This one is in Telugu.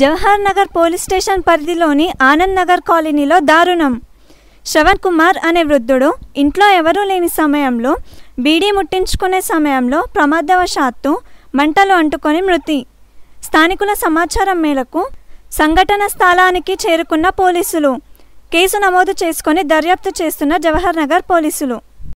జవహర్ నగర్ పోలీస్ స్టేషన్ పరిధిలోని ఆనంద్ నగర్ కాలనీలో దారుణం శ్రవణ్ కుమార్ అనే వృద్ధుడు ఇంట్లో ఎవరూ లేని సమయంలో బీడీ ముట్టించుకునే సమయంలో ప్రమాదవశాత్తు మంటలు అంటుకొని మృతి స్థానికుల సమాచారం మేరకు సంఘటన స్థలానికి చేరుకున్న పోలీసులు కేసు నమోదు చేసుకొని దర్యాప్తు చేస్తున్న జవహర్ నగర్ పోలీసులు